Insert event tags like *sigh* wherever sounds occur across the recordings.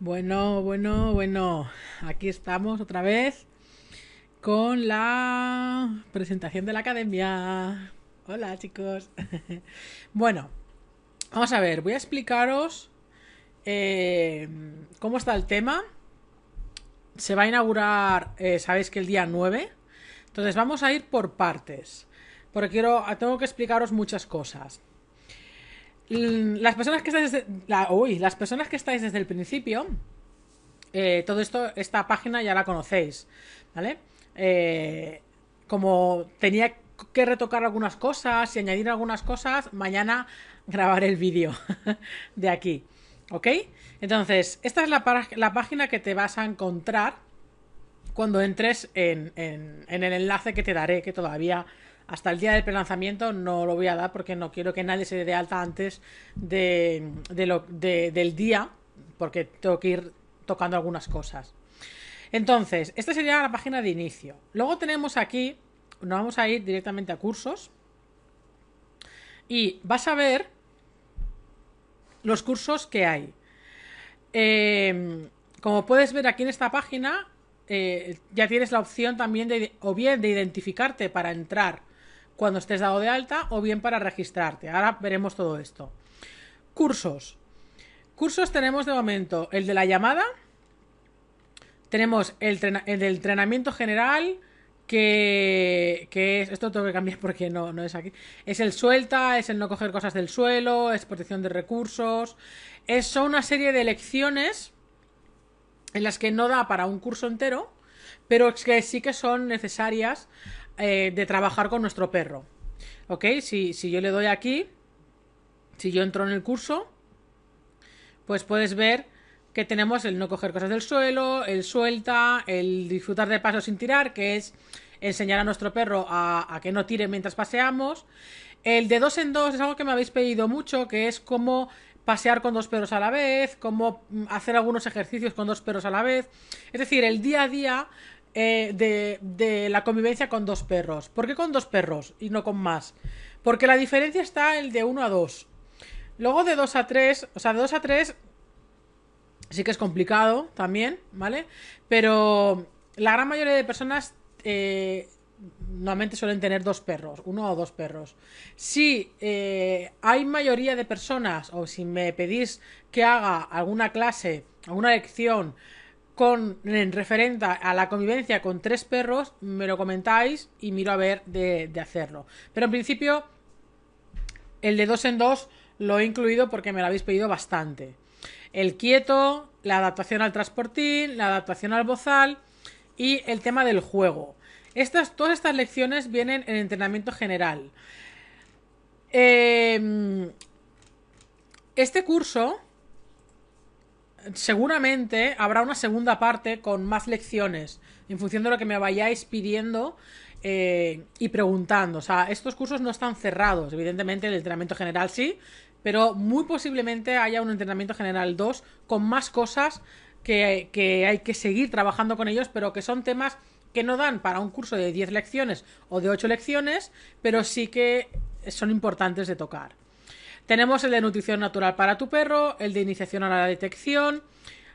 Bueno, bueno, bueno, aquí estamos otra vez con la presentación de la academia. Hola chicos. *laughs* bueno, vamos a ver, voy a explicaros eh, cómo está el tema. Se va a inaugurar, eh, sabéis que el día 9, entonces vamos a ir por partes, porque quiero, tengo que explicaros muchas cosas. Las personas que estáis desde, las personas que estáis desde el principio, eh, todo esto, esta página ya la conocéis, ¿vale? Eh, como tenía que retocar algunas cosas y añadir algunas cosas, mañana grabaré el vídeo *laughs* de aquí, ¿ok? Entonces, esta es la, la, página que te vas a encontrar cuando entres en, en el enlace que te daré, que todavía hasta el día del prelanzamiento no lo voy a dar porque no quiero que nadie se dé alta antes de, del día, porque tengo que ir tocando algunas cosas. Entonces, esta sería la página de inicio. Luego tenemos aquí, nos vamos a ir directamente a cursos. Y vas a ver los cursos que hay. Em, como puedes ver aquí en esta página, eh, ya tienes la opción también de, o bien de identificarte para entrar cuando estés dado de alta o bien para registrarte. Ahora veremos todo esto. Cursos. Cursos tenemos de momento el de la llamada, tenemos el, del entrenamiento general, que, que, es, esto tengo que cambiar porque no, no es aquí, es el suelta, es el no coger cosas del suelo, es protección de recursos, es, son una serie de lecciones en las que no da para un curso entero, pero es que sí que son necesarias eh, de trabajar con nuestro perro. ¿Ok? Si, si yo le doy aquí, si yo entro en el curso, pues puedes ver que tenemos el no coger cosas del suelo, el suelta, el disfrutar de pasos sin tirar, que es enseñar a nuestro perro a, a, que no tire mientras paseamos. El de dos en dos es algo que me habéis pedido mucho, que es cómo pasear con dos perros a la vez, cómo mm, hacer algunos ejercicios con dos perros a la vez. Es decir, el día a día eh, de, la convivencia con dos perros. ¿Por qué con dos perros y no con más? Porque la diferencia está el de uno a dos Luego de dos a tres o sea, de dos a tres sí que es complicado también, ¿vale? Pero la gran mayoría de personas eh, normalmente suelen tener dos perros, uno o dos perros. Si eh, hay mayoría de personas o si me pedís que haga alguna clase, alguna lección con, en referente a la convivencia con tres perros, me lo comentáis y miro a ver de, hacerlo. Pero en principio, el de dos en dos lo he incluido porque me lo habéis pedido bastante. El quieto, la adaptación al transportín, la adaptación al bozal y el tema del juego. Estas, todas estas lecciones vienen en entrenamiento general. Eh, este curso seguramente habrá una segunda parte con más lecciones, en función de lo que me vayáis pidiendo eh, y preguntando. O sea, estos cursos no están cerrados, evidentemente el entrenamiento general sí, pero muy posiblemente haya un entrenamiento general 2 con más cosas que, que hay que seguir trabajando con ellos, pero que son temas que no dan para un curso de 10 lecciones o de 8 lecciones, pero sí que son importantes de tocar. Tenemos el de nutrición natural para tu perro, el de iniciación a la detección,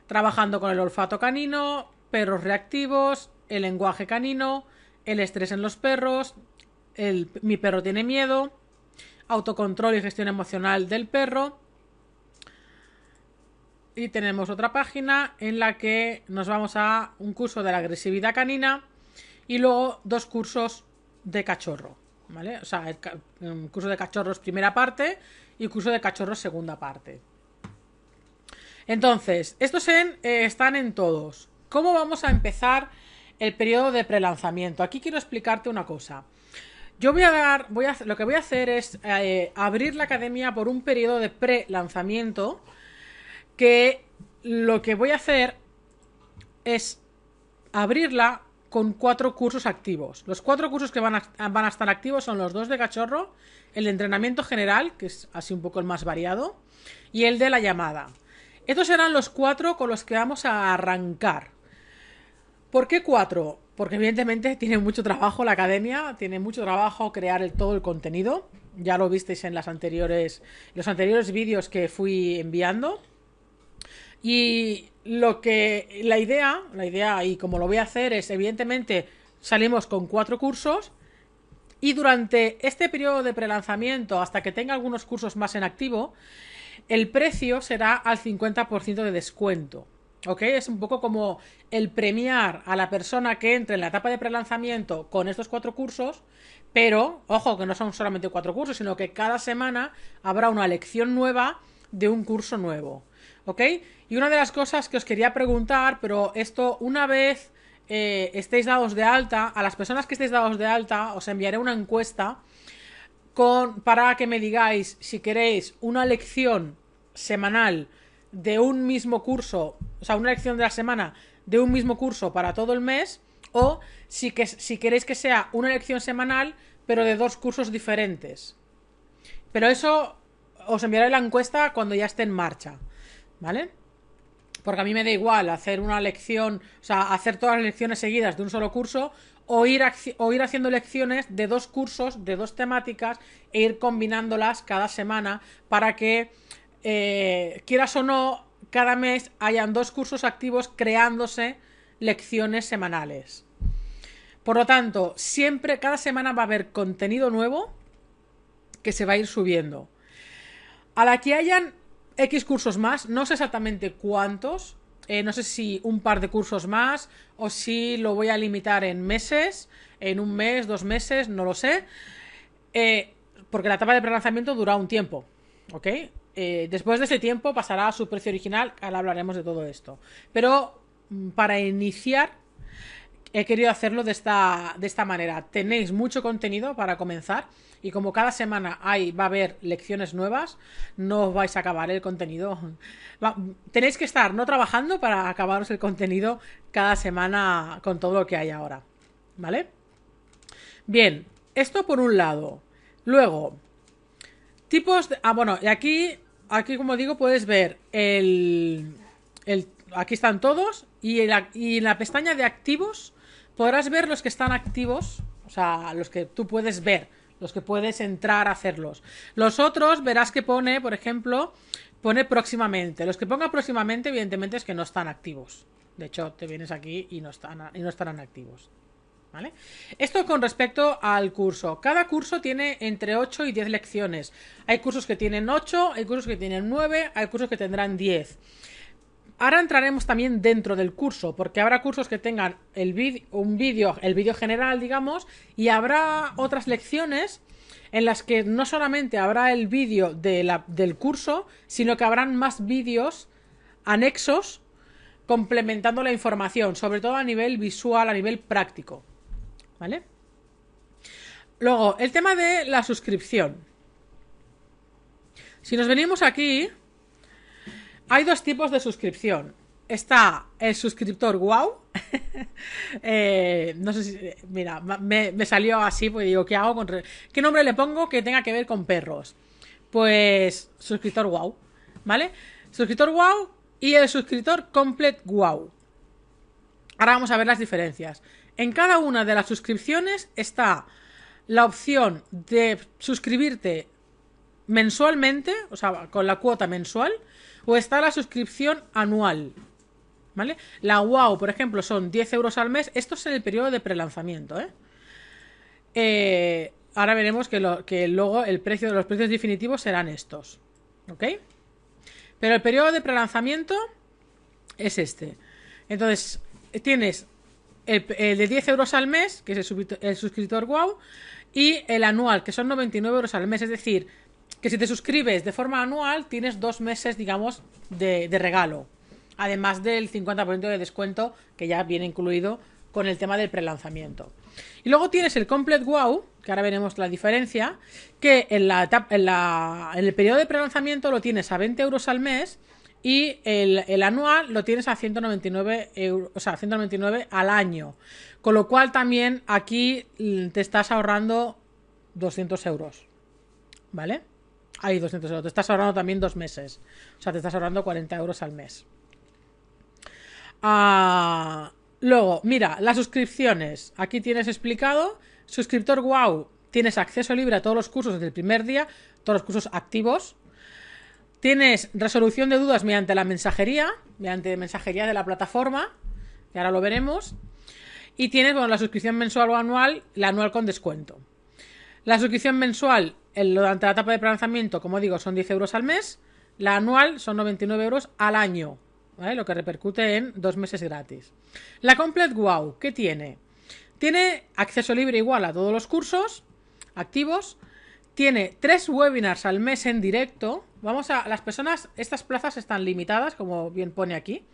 trabajando con el olfato canino, perros reactivos, el lenguaje canino, el estrés en los perros, mi perro tiene miedo, autocontrol y gestión emocional del perro. Y tenemos otra página en la que nos vamos a un curso de la agresividad canina y luego dos cursos de cachorro, ¿vale? O sea, el, curso de cachorros primera parte, y Curso de Cachorros segunda parte. Entonces, estos en, eh, están en todos. ¿Cómo vamos a empezar el periodo de prelanzamiento? Aquí quiero explicarte una cosa. Yo voy a dar, voy a, lo que voy a hacer es eh, abrir la academia por un periodo de pre-lanzamiento que lo que voy a hacer es abrirla con cuatro cursos activos. Los cuatro cursos que van a, estar activos son los dos de cachorro, el de entrenamiento general, que es así un poco el más variado, y el de la llamada. Estos serán los cuatro con los que vamos a arrancar. ¿Por qué cuatro? Porque evidentemente tiene mucho trabajo la academia, tiene mucho trabajo crear todo el contenido. Ya lo visteis en las anteriores, los anteriores vídeos que fui enviando. Y lo que la idea, la idea y como lo voy a hacer es evidentemente salimos con cuatro cursos y durante este periodo de prelanzamiento hasta que tenga algunos cursos más en activo, el precio será al 50% de descuento. Es un poco como el premiar a la persona que entre en la etapa de prelanzamiento con estos cuatro cursos, pero, ojo, que no son solamente cuatro cursos, sino que cada semana habrá una lección nueva de un curso nuevo. ¿ok? Y una de las cosas que os quería preguntar, pero esto una vez eh, estéis dados de alta, a las personas que estéis dados de alta os enviaré una encuesta para que me digáis si queréis una lección semanal de un mismo curso, o sea, una lección de la semana de un mismo curso para todo el mes, o si, si queréis que sea una lección semanal, pero de dos cursos diferentes. Pero eso os enviaré la encuesta cuando ya esté en marcha. ¿vale? Porque a mí me da igual hacer una lección, o sea, hacer todas las lecciones seguidas de un solo curso o ir, o ir haciendo lecciones de dos cursos, de dos temáticas e ir combinándolas cada semana para que, eh, quieras o no, cada mes hayan dos cursos activos creándose lecciones semanales. Por lo tanto, siempre, cada semana va a haber contenido nuevo que se va a ir subiendo. A la que hayan X cursos más, no sé exactamente cuántos, eh, no sé si un par de cursos más o si lo voy a limitar en meses, en un mes, dos meses, no lo sé. Eh, porque la etapa de prelanzamiento dura un tiempo, ¿ok? Eh, después de ese tiempo pasará a su precio original, ahora hablaremos de todo esto. Pero mm, para iniciar he querido hacerlo de esta, de esta manera. Tenéis mucho contenido para comenzar y como cada semana hay, va a haber lecciones nuevas, no os vais a acabar el contenido. tenéis que estar no trabajando para acabaros el contenido cada semana con todo lo que hay ahora. ¿Vale? Bien, esto por un lado. Luego, tipos... De, ah, bueno, y aquí, aquí como digo, puedes ver el... aquí están todos y en la pestaña de activos podrás ver los que están activos, o sea, los que tú puedes ver, los que puedes entrar a hacerlos. Los otros verás que pone, por ejemplo, pone próximamente. Los que ponga próximamente, evidentemente, es que no están activos. De hecho, te vienes aquí y no, están, y no estarán activos. ¿Vale? Esto con respecto al curso. Cada curso tiene entre 8 y 10 lecciones. Hay cursos que tienen 8, hay cursos que tienen 9, hay cursos que tendrán 10. Ahora entraremos también dentro del curso, porque habrá cursos que tengan el vid un vídeo, el vídeo general, digamos, y habrá otras lecciones en las que no solamente habrá el vídeo del curso, sino que habrán más vídeos anexos complementando la información, sobre todo a nivel visual, a nivel práctico. ¿Vale? Luego, el tema de la suscripción. Si nos venimos aquí, hay dos tipos de suscripción. Está el suscriptor wow. *laughs* Eh, no sé si. Mira, me, salió así porque digo, ¿qué hago con.? ¿Qué nombre le pongo que tenga que ver con perros? Pues. Suscriptor wow. ¿Vale? Suscriptor wow y el suscriptor complete wow. Ahora vamos a ver las diferencias. En cada una de las suscripciones está la opción de suscribirte mensualmente, o sea, con la cuota mensual o está la suscripción anual. ¿Vale? La WOW, por ejemplo, son 10 euros al mes. Esto es el periodo de prelanzamiento. ¿eh? Eh, ahora veremos que, lo, que, luego el precio, de los precios definitivos serán estos. ¿Ok? Pero el periodo de prelanzamiento es este. Entonces, tienes el, de 10 euros al mes, que es el, suscriptor WOW, y el anual, que son 99 euros al mes. Es decir, que si te suscribes de forma anual tienes dos meses, digamos, de, regalo. Además del 50% de descuento que ya viene incluido con el tema del prelanzamiento. Y luego tienes el Complete Wow, que ahora veremos la diferencia, que en, la, en, la, en el periodo de prelanzamiento lo tienes a 20 euros al mes y el, anual lo tienes a 199, euros, o sea, 199 al año. Con lo cual también aquí mm, te estás ahorrando 200 euros. ¿Vale? Hay 200 euros. Te estás ahorrando también dos meses. O sea, te estás ahorrando 40 euros al mes. Ah, luego, mira, las suscripciones. Aquí tienes explicado. Suscriptor wow. Tienes acceso libre a todos los cursos desde el primer día. Todos los cursos activos. Tienes resolución de dudas mediante la mensajería. Mediante mensajería de la plataforma. Y ahora lo veremos. Y tienes, bueno, la suscripción mensual o anual. La anual con descuento. La suscripción mensual durante la etapa de lanzamiento, como digo, son 10 euros al mes. La anual son 99 euros al año, lo que repercute en dos meses gratis. La Complete Wow, ¿qué tiene? Tiene acceso libre igual a todos los cursos activos. Tiene tres webinars al mes en directo. Vamos a. Las personas, estas plazas están limitadas, como bien pone aquí.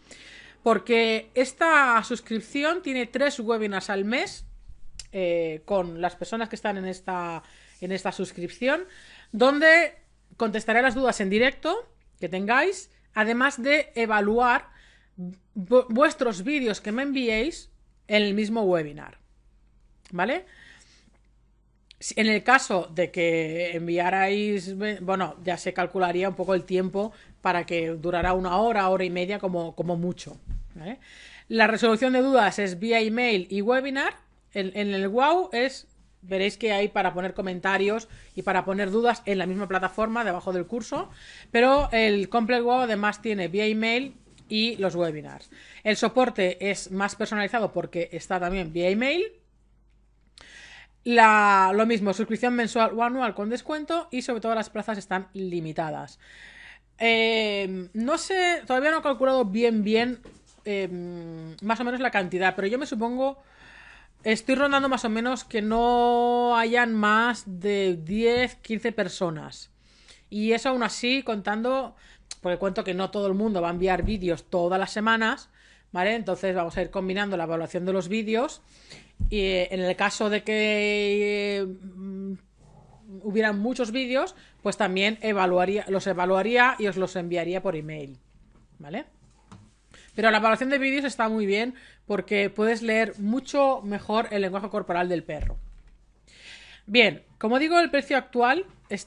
Porque esta suscripción tiene tres webinars al mes eh, con las personas que están en esta en esta suscripción, donde contestaré las dudas en directo que tengáis, además de evaluar vuestros vídeos que me enviéis en el mismo webinar. ¿Vale? En el caso de que enviarais, bueno, ya se calcularía un poco el tiempo para que durará una hora, hora y media como, como mucho. La resolución de dudas es vía email y webinar. En, en el WOW es veréis que hay para poner comentarios y para poner dudas en la misma plataforma debajo del curso, pero el Complex además tiene vía email y los webinars. El soporte es más personalizado porque está también vía email. lo mismo, suscripción mensual o anual con descuento y sobre todo las plazas están limitadas. Em, no sé, todavía no he calculado bien, bien, em, más o menos la cantidad, pero yo me supongo Estoy rondando más o menos que no hayan más de 10, 15 personas. Y eso aún así, contando, porque cuento que no todo el mundo va a enviar vídeos todas las semanas, ¿vale? Entonces vamos a ir combinando la evaluación de los vídeos. Y eh, en el caso de que mm, hubieran muchos vídeos, pues también evaluaría, los evaluaría y os los enviaría por email, ¿vale? Pero la evaluación de vídeos está muy bien porque puedes leer mucho mejor el lenguaje corporal del perro. Bien, como digo, el precio actual,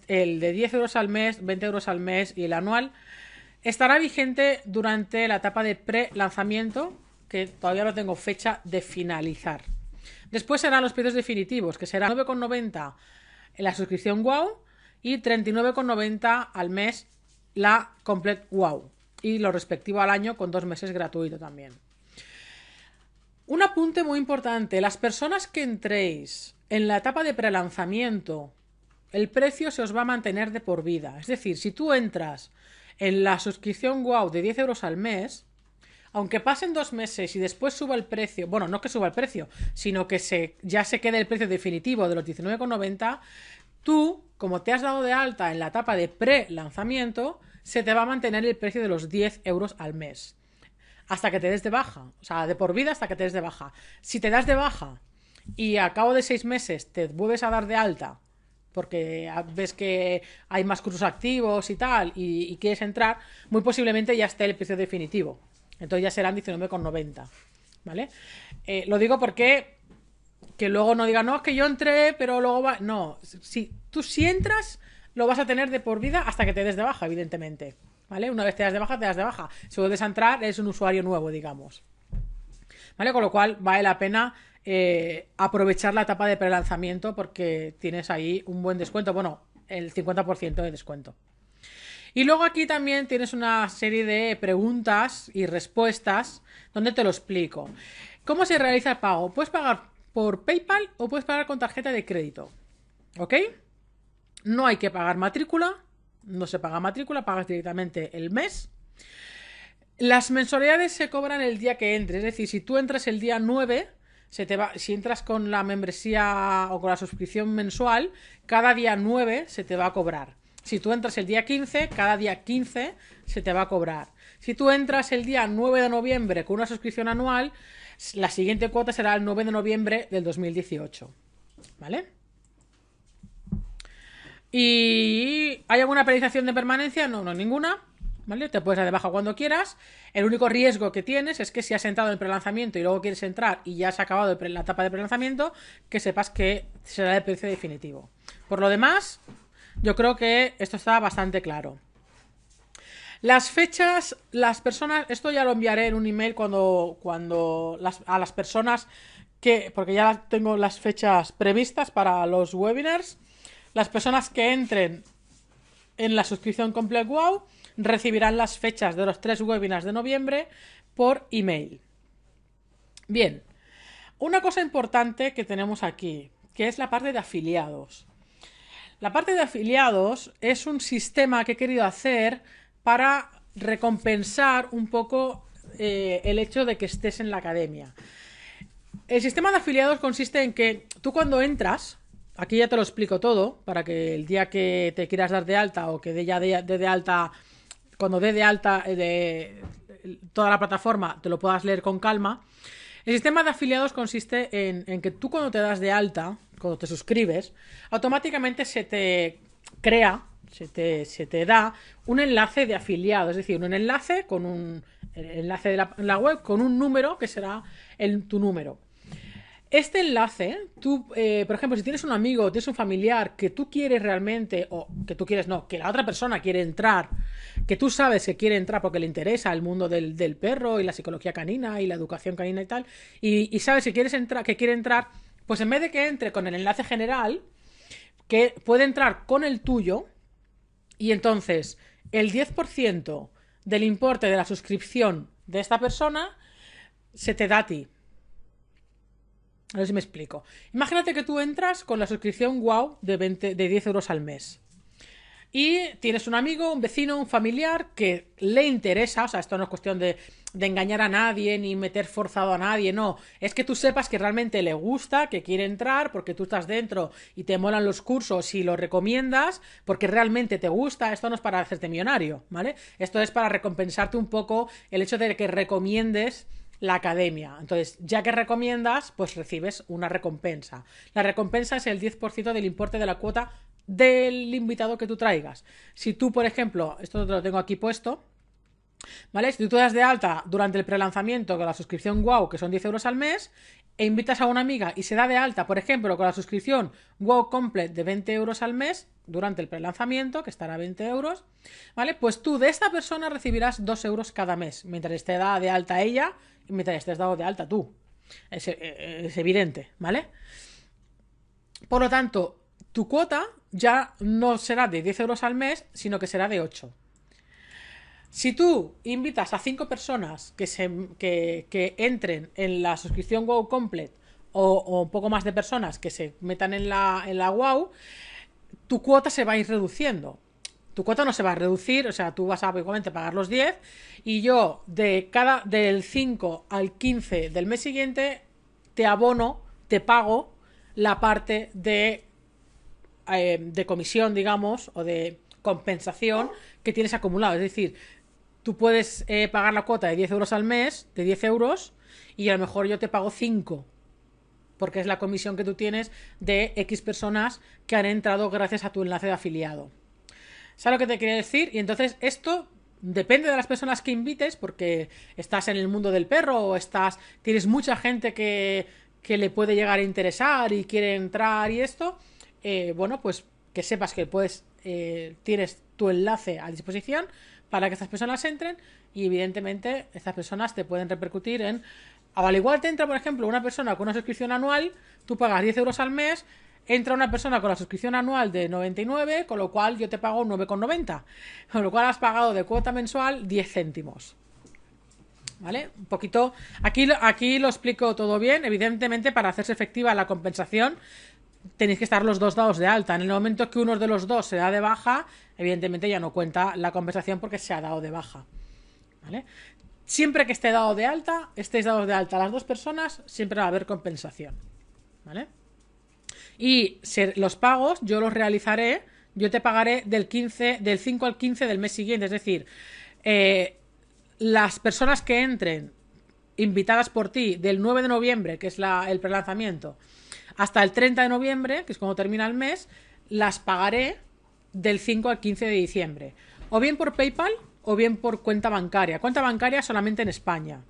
el de 10 euros al mes, 20 euros al mes y el anual, estará vigente durante la etapa de pre-lanzamiento, que todavía no tengo fecha de finalizar. Después serán los precios definitivos, que serán 9,90 en la suscripción WOW y 39,90 al mes la Complete WOW y lo respectivo al año con dos meses gratuito también. Un apunte muy importante, las personas que entréis en la etapa de prelanzamiento, el precio se os va a mantener de por vida. Es decir, si tú entras en la suscripción WOW de 10 euros al mes, aunque pasen dos meses y después suba el precio, bueno, no que suba el precio, sino que se, ya se quede el precio definitivo de los 19,90, tú, como te has dado de alta en la etapa de pre-lanzamiento, se te va a mantener el precio de los 10 euros al mes. Hasta que te des de baja. O sea, de por vida hasta que te des de baja. Si te das de baja y a cabo de seis meses te vuelves a dar de alta porque ves que hay más cursos activos y tal y, quieres entrar, muy posiblemente ya esté el precio definitivo. Entonces ya serán 19,90. ¿Vale? Eh, lo digo porque que luego no digan, no, es que yo entré, pero luego va. No, si tú si entras, lo vas a tener de por vida hasta que te des de baja, evidentemente. ¿Vale? Una vez te das de baja, te das de baja. Si vuelves a entrar, eres un usuario nuevo, digamos. ¿Vale? Con lo cual vale la pena eh, aprovechar la etapa de prelanzamiento porque tienes ahí un buen descuento. Bueno, el 50% de descuento. Y luego aquí también tienes una serie de preguntas y respuestas donde te lo explico. ¿Cómo se realiza el pago? Puedes pagar por PayPal o puedes pagar con tarjeta de crédito. ¿Ok? No hay que pagar matrícula, no se paga matrícula, pagas directamente el mes. Las mensualidades se cobran el día que entres, es decir, si tú entras el día 9, si entras con la membresía o con la suscripción mensual, cada día 9 se te va a cobrar. Si tú entras el día 15, cada día 15 se te va a cobrar. Si tú entras el día 9 de noviembre con una suscripción anual, la siguiente cuota será el 9 de noviembre del 2018. ¿Vale? ¿Y hay alguna penalización de permanencia? No, no, ninguna. ¿Vale? Te puedes dar de cuando quieras. El único riesgo que tienes es que si has entrado en el prelanzamiento y luego quieres entrar y ya has acabado la etapa de prelanzamiento, que sepas que será el precio definitivo. Por lo demás, yo creo que esto está bastante claro. Las fechas, las personas, esto ya lo enviaré en un email cuando, cuando a las personas que, porque ya tengo las fechas previstas para los webinars. Las personas que entren en la suscripción Complete Wow recibirán las fechas de los tres webinars de noviembre por email. Bien, una cosa importante que tenemos aquí, que es la parte de afiliados. La parte de afiliados es un sistema que he querido hacer para recompensar un poco eh, el hecho de que estés en la academia. El sistema de afiliados consiste en que tú cuando entras, aquí ya te lo explico todo, para que el día que te quieras dar de alta o que ya de, de, alta, cuando dé de alta eh, de, toda la plataforma, te lo puedas leer con calma. El sistema de afiliados consiste en, que tú cuando te das de alta, cuando te suscribes, automáticamente se te crea se te, da un enlace de afiliado, es decir, un enlace con un enlace de la, web con un número que será tu número. Este enlace, tú, eh, por ejemplo, si tienes un amigo, tienes un familiar que tú quieres realmente, o que tú quieres, no, que la otra persona quiere entrar, que tú sabes que quiere entrar porque le interesa el mundo del, perro y la psicología canina y la educación canina y tal, y, sabes que, quieres entrar, que quiere entrar, pues en vez de que entre con el enlace general, que puede entrar con el tuyo, y entonces el 10% del importe de la suscripción de esta persona se te da a ti. A ver si me explico. Imagínate que tú entras con la suscripción wow de, 10 euros al mes. Y tienes un amigo, un vecino, un familiar que le interesa, o sea, esto no es cuestión de, engañar a nadie ni meter forzado a nadie, no, es que tú sepas que realmente le gusta, que quiere entrar porque tú estás dentro y te molan los cursos y lo recomiendas porque realmente te gusta, esto no es para hacerte millonario, ¿vale? Esto es para recompensarte un poco el hecho de que recomiendes la academia. Entonces, ya que recomiendas, pues recibes una recompensa. La recompensa es el 10% del importe de la cuota del invitado que tú traigas. Si tú, por ejemplo, esto te lo tengo aquí puesto, ¿Vale? Si tú te das de alta durante el prelanzamiento con la suscripción WOW, que son 10 euros al mes, e invitas a una amiga y se da de alta, por ejemplo, con la suscripción WoW Complete de 20 euros al mes durante el prelanzamiento, que estará a 20 euros, ¿vale? Pues tú de esta persona recibirás 2 euros cada mes, mientras te da de alta ella y mientras estés dado de alta tú. Es, e, e, es evidente, ¿vale? Por lo tanto, tu cuota ya no será de 10 euros al mes, sino que será de 8. Si tú invitas a cinco personas que, se, que, entren en la suscripción WoW Complete o, un poco más de personas que se metan en la, en la WoW, tu cuota se va a ir reduciendo. Tu cuota no se va a reducir, o sea, tú vas a pagar los 10 y yo de cada del 5 al 15 del mes siguiente te abono, te pago la parte de eh, de comisión, digamos, o de compensación que tienes acumulado. Es decir, tú puedes eh, pagar la cuota de 10 euros al mes, de 10 euros, y a lo mejor yo te pago 5, porque es la comisión que tú tienes de X personas que han entrado gracias a tu enlace de afiliado. ¿Sabes lo que te quería decir? Y entonces esto depende de las personas que invites, porque estás en el mundo del perro o estás, tienes mucha gente que, que le puede llegar a interesar y quiere entrar y esto, eh, bueno, pues que sepas que puedes, eh, tienes tu enlace a disposición para que estas personas entren y evidentemente estas personas te pueden repercutir en... Al igual te entra, por ejemplo, una persona con una suscripción anual, tú pagas 10 euros al mes, entra una persona con la suscripción anual de 99, con lo cual yo te pago 9,90, con lo cual has pagado de cuota mensual 10 céntimos. ¿Vale? Un poquito. Aquí, aquí lo explico todo bien. Evidentemente, para hacerse efectiva la compensación, tenéis que estar los dos dados de alta. En el momento que uno de los dos se da de baja, evidentemente ya no cuenta la compensación porque se ha dado de baja. Siempre que esté dado de alta, estéis dados de alta las dos personas, siempre va a haber compensación. ¿Vale? Y los pagos yo los realizaré, yo te pagaré del 15, del 5 al 15 del mes siguiente. Es decir, eh, las personas que entren invitadas por ti del 9 de noviembre, que es la, el prelanzamiento, hasta el 30 de noviembre, que es cuando termina el mes, las pagaré del 5 al 15 de diciembre, o bien por PayPal o bien por cuenta bancaria. Cuenta bancaria solamente en España.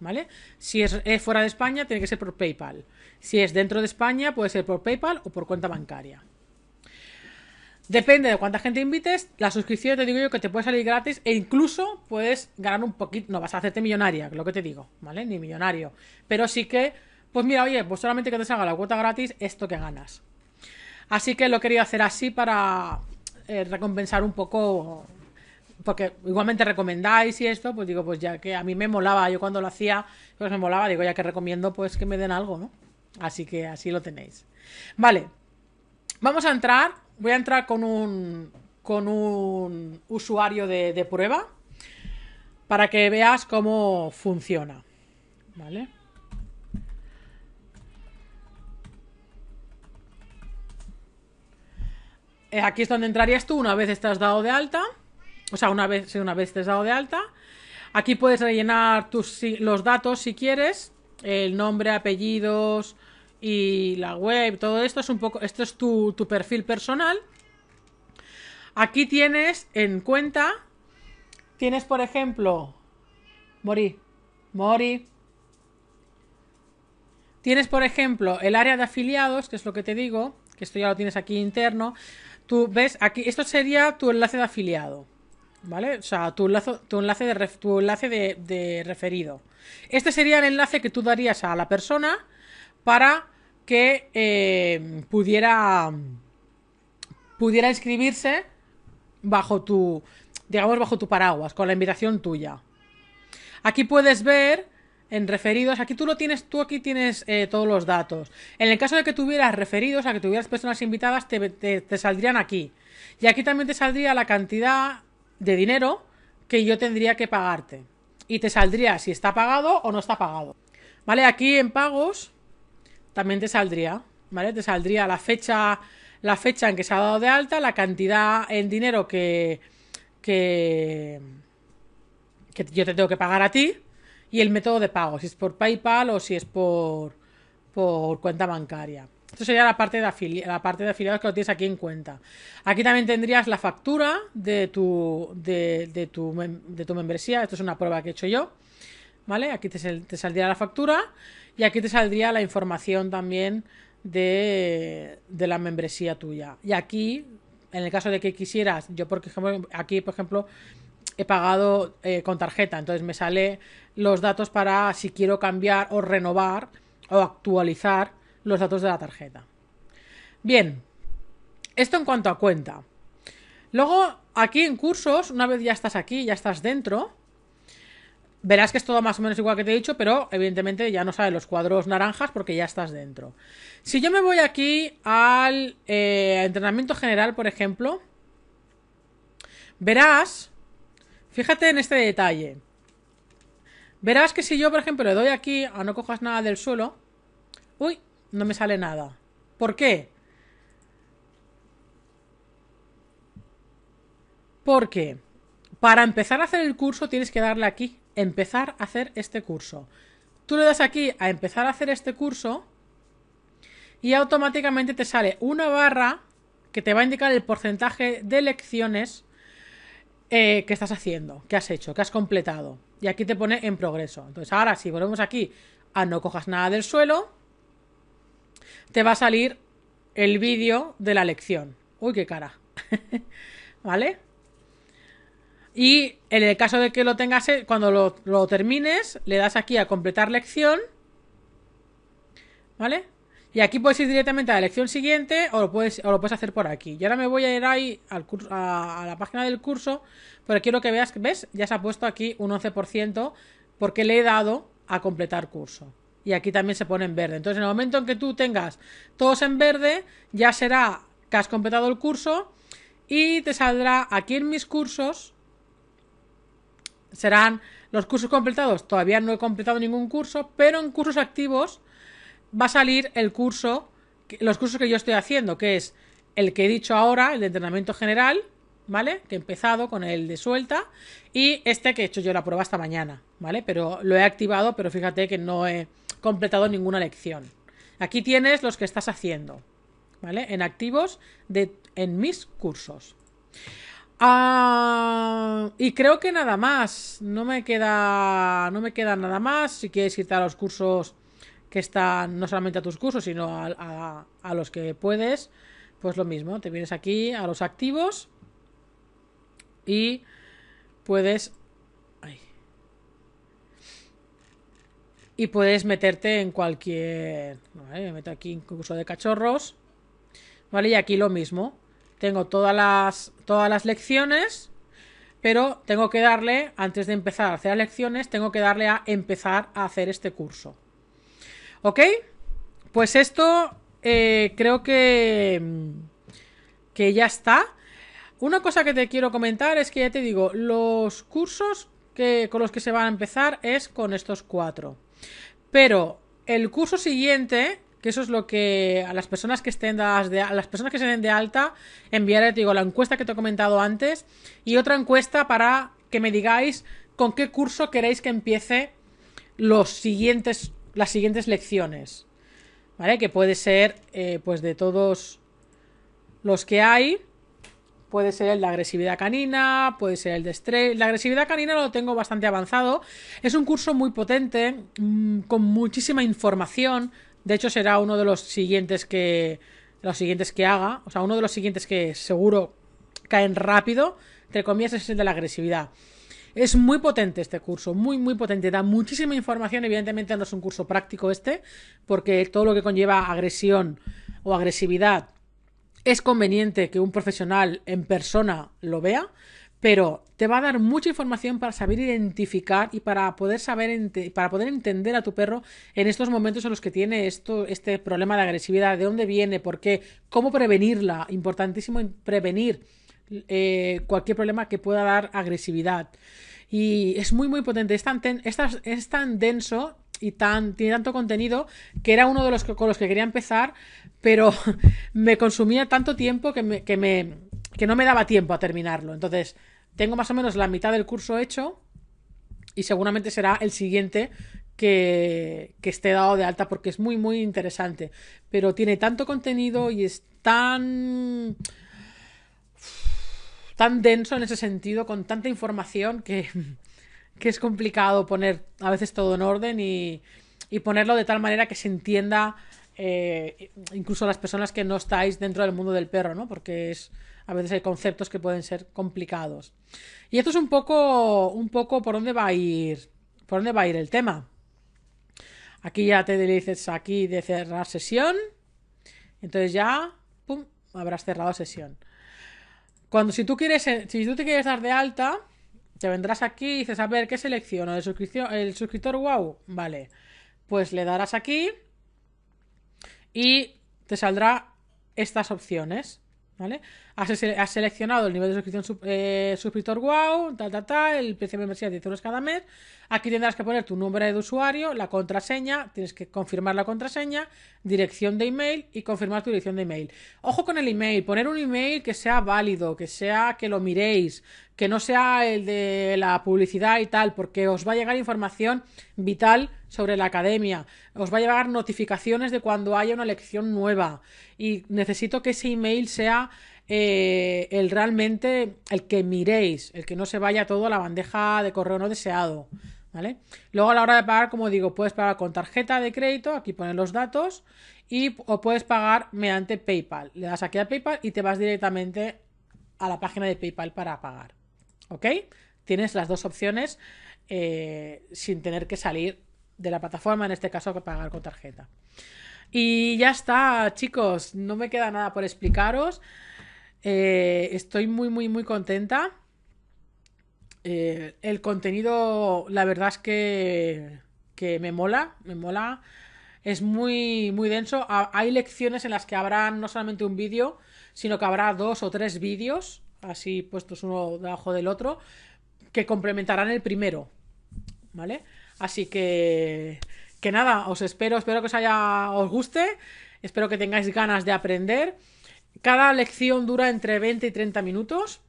¿Vale? Si es, fuera de España, tiene que ser por PayPal. Si es dentro de España, puede ser por PayPal o por cuenta bancaria. Depende de cuánta gente invites, la suscripción te digo yo que te puede salir gratis e incluso puedes ganar un poquito, no vas a hacerte millonaria, lo que te digo, ¿vale? Ni millonario. Pero sí que, pues mira, oye, pues solamente que te salga la cuota gratis, esto que ganas. Así que lo quería hacer así para, eh, recompensar un poco, porque igualmente recomendáis y esto, pues digo, pues ya que a mí me molaba, yo cuando lo hacía, pues me molaba, digo, ya que recomiendo, pues que me den algo, ¿no? Así que así lo tenéis. Vale, vamos a entrar, voy a entrar con un, con un usuario de prueba para que veas cómo funciona, ¿vale? Eh, aquí es donde entrarías tú una vez estás dado de alta. O sea, una vez, una vez estés dado de alta. Aquí puedes rellenar tus, los datos si quieres. El nombre, apellidos y la web, todo esto es un poco, esto es tu, tu perfil personal. Aquí tienes en cuenta, tienes por ejemplo, Mori, Mori, tienes por ejemplo el área de afiliados, que es lo que te digo, que esto ya lo tienes aquí interno. Tú ves, aquí, esto sería tu enlace de afiliado. ¿Vale? O sea, tu, enlace, tu enlace, de, tu enlace de, referido. Este sería el enlace que tú darías a la persona para que eh, pudiera pudiera inscribirse bajo tu digamos bajo tu paraguas con la invitación tuya aquí puedes ver en referidos, aquí tú lo tienes, tú aquí tienes eh, todos los datos. En el caso de que tuvieras referidos, a que tuvieras personas invitadas, te, saldrían aquí. Y aquí también te saldría la cantidad de dinero que yo tendría que pagarte. Y te saldría si está pagado o no está pagado. ¿Vale? Aquí en pagos también te saldría, ¿vale? Te saldría la fecha, la fecha en que se ha dado de alta, la cantidad en dinero que, que, que yo te tengo que pagar a ti y el método de pago, si es por PayPal o si es por, por cuenta bancaria. Esto sería la parte, de la parte de afiliados que lo tienes aquí en cuenta. Aquí también tendrías la factura de tu, de, tu, de tu membresía. Esto es una prueba que he hecho yo. ¿Vale? Aquí te, saldría la factura y aquí te saldría la información también de, de, la membresía tuya. Y aquí, en el caso de que quisieras, yo por ejemplo, aquí, por ejemplo, he pagado eh, con tarjeta. Entonces me sale los datos para si quiero cambiar o renovar o actualizar los datos de la tarjeta. Bien, esto en cuanto a cuenta. Luego, aquí en cursos, una vez ya estás aquí, ya estás dentro, verás que es todo más o menos igual que te he dicho, pero evidentemente ya no sale los cuadros naranjas porque ya estás dentro. Si yo me voy aquí al eh, entrenamiento general, por ejemplo, verás Fíjate en este detalle. Verás que si yo, por ejemplo, le doy aquí a no cojas nada del suelo, uy, no me sale nada. ¿Por qué? Porque para empezar a hacer el curso tienes que darle aquí, empezar a hacer este curso. Tú le das aquí a empezar a hacer este curso y automáticamente te sale una barra que te va a indicar el porcentaje de lecciones eh, qué estás haciendo, qué has hecho, qué has completado. Y aquí te pone en progreso. Entonces ahora si volvemos aquí a no cojas nada del suelo, te va a salir el vídeo de la lección. Uy, qué cara. *laughs* ¿Vale? Y en el caso de que lo tengas, eh, cuando lo, lo termines, le das aquí a completar lección. ¿Vale? Y aquí puedes ir directamente a la lección siguiente o lo puedes, lo puedes hacer por aquí. Y ahora me voy a ir ahí a, la página del curso, pero quiero que veas, ¿ves? Ya se ha puesto aquí un 11% porque le he dado a completar curso. Y aquí también se pone en verde. Entonces, en el momento en que tú tengas todos en verde, ya será que has completado el curso y te saldrá aquí en mis cursos. Serán los cursos completados. Todavía no he completado ningún curso, pero en cursos activos va a salir el curso, los cursos que yo estoy haciendo, que es el que he dicho ahora, el de entrenamiento general, ¿vale? Que he empezado con el de suelta y este que he hecho yo la prueba hasta mañana, ¿vale? Pero lo he activado, pero fíjate que no he completado ninguna lección. Aquí tienes los que estás haciendo, ¿vale? En activos de, en mis cursos. Ah, y creo que nada más. No me queda. No me queda nada más. Si quieres irte a los cursos que están no solamente a tus cursos, sino a, los que puedes, pues lo mismo, te vienes aquí a los activos y puedes... y puedes meterte en cualquier... me meto aquí en curso de cachorros. Vale, y aquí lo mismo. Tengo todas las, todas las lecciones, pero tengo que darle, antes de empezar a hacer lecciones, tengo que darle a empezar a hacer este curso. ¿Ok? Pues esto eh, creo que, que ya está. Una cosa que te quiero comentar es que ya te digo, los cursos con los que se van a empezar es con estos cuatro. Pero el curso siguiente, que eso es lo que a las personas que estén de, a las personas que se den de alta, enviaré, te digo, la encuesta que te he comentado antes y otra encuesta para que me digáis con qué curso queréis que empiece los siguientes las siguientes lecciones. ¿Vale? Que puede ser, eh, pues de todos los que hay, puede ser el de agresividad canina, puede ser el de estrés. La agresividad canina lo tengo bastante avanzado. Es un curso muy potente, mm, con muchísima información. De hecho, será uno de los siguientes que. Los siguientes que haga. O sea, uno de los siguientes que seguro caen rápido. Entre comillas, es el de la agresividad. Es muy potente este curso, muy, muy potente. Da muchísima información. Evidentemente no es un curso práctico este, porque todo lo que conlleva agresión o agresividad es conveniente que un profesional en persona lo vea, pero te va a dar mucha información para saber identificar y para poder saber para poder entender a tu perro en estos momentos en los que tiene esto este problema de agresividad, de dónde viene, por qué, cómo prevenirla, importantísimo prevenir eh, cualquier problema que pueda dar agresividad. Y es muy, muy potente. Es tan, tan denso y tan, tiene tanto contenido que era uno de los con los que quería empezar, pero *laughs* me consumía tanto tiempo que, me, que, me, que no me daba tiempo a terminarlo. Entonces, tengo más o menos la mitad del curso hecho y seguramente será el siguiente que, que, esté dado de alta porque es muy muy interesante pero tiene tanto contenido y es tan tan denso en ese sentido, con tanta información *laughs* que, es complicado poner a veces todo en orden y, ponerlo de tal manera que se entienda eh, incluso las personas que no estáis dentro del mundo del perro, ¿no? Porque es, a veces hay conceptos que pueden ser complicados. Y esto es un poco, un poco por dónde va a ir, por dónde va a ir el tema. Aquí ya te dices aquí de cerrar sesión. Entonces ya, pum, habrás cerrado sesión. Cuando si tú quieres, eh, si tú te quieres dar de alta, te vendrás aquí y dices, a ver, ¿qué selecciono? ¿El, el suscriptor wow? Vale. Pues le darás aquí y te saldrán estas opciones, ¿vale? has, seleccionado el nivel de suscripción eh, suscriptor wow, tal, tal, tal, el precio de membresía 10 euros cada mes. Aquí tendrás que poner tu nombre de usuario, la contraseña, tienes que confirmar la contraseña, dirección de email y confirmar tu dirección de email. Ojo con el email, poner un email que sea válido, que sea que lo miréis, que no sea el de la publicidad y tal, porque os va a llegar información vital sobre la academia, os va a llegar notificaciones de cuando haya una lección nueva y necesito que ese email sea eh, el realmente, el que miréis, el que no se vaya todo a la bandeja de correo no deseado, ¿vale? Luego a la hora de pagar, como digo, puedes pagar con tarjeta de crédito, aquí ponen los datos, y, o puedes pagar mediante PayPal. Le das aquí a PayPal y te vas directamente a la página de PayPal para pagar, ¿ok? Tienes las dos opciones eh, sin tener que salir de la plataforma, en este caso pagar con tarjeta. Y ya está, chicos, no me queda nada por explicaros. Eh, estoy muy, muy, muy contenta. Eh, el contenido, la verdad es que, me mola, me mola. Es muy, muy denso. Hay lecciones en las que habrá no solamente un vídeo, sino que habrá dos o tres vídeos, así puestos uno debajo del otro, que complementarán el primero. ¿Vale? Así que, que nada, os espero, espero que os haya, os guste, espero que tengáis ganas de aprender. Cada lección dura entre 20 y 30 minutos.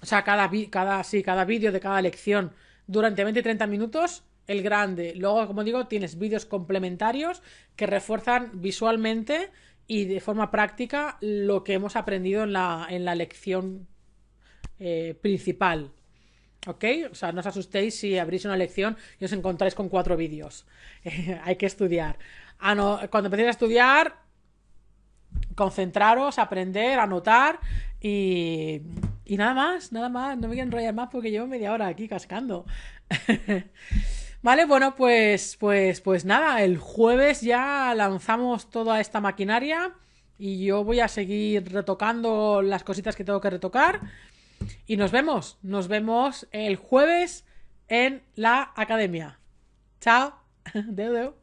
O sea, cada, cada, sí, cada vídeo de cada lección durante 20 y 30 minutos. El grande. Luego, como digo, tienes vídeos complementarios que refuerzan visualmente y de forma práctica lo que hemos aprendido en la, en la lección eh, principal. ¿Ok? O sea, no os asustéis si abrís una lección y os encontráis con cuatro vídeos. *laughs* Hay que estudiar. Ah, cuando empecéis a estudiar, concentraros, aprender, anotar y, y nada más, nada más. No me voy a enrollar más porque llevo media hora aquí cascando. *laughs* Vale, bueno, pues, pues, pues nada, el jueves ya lanzamos toda esta maquinaria y yo voy a seguir retocando las cositas que tengo que retocar y nos vemos, nos vemos el jueves en la academia. Chao, *laughs* deu,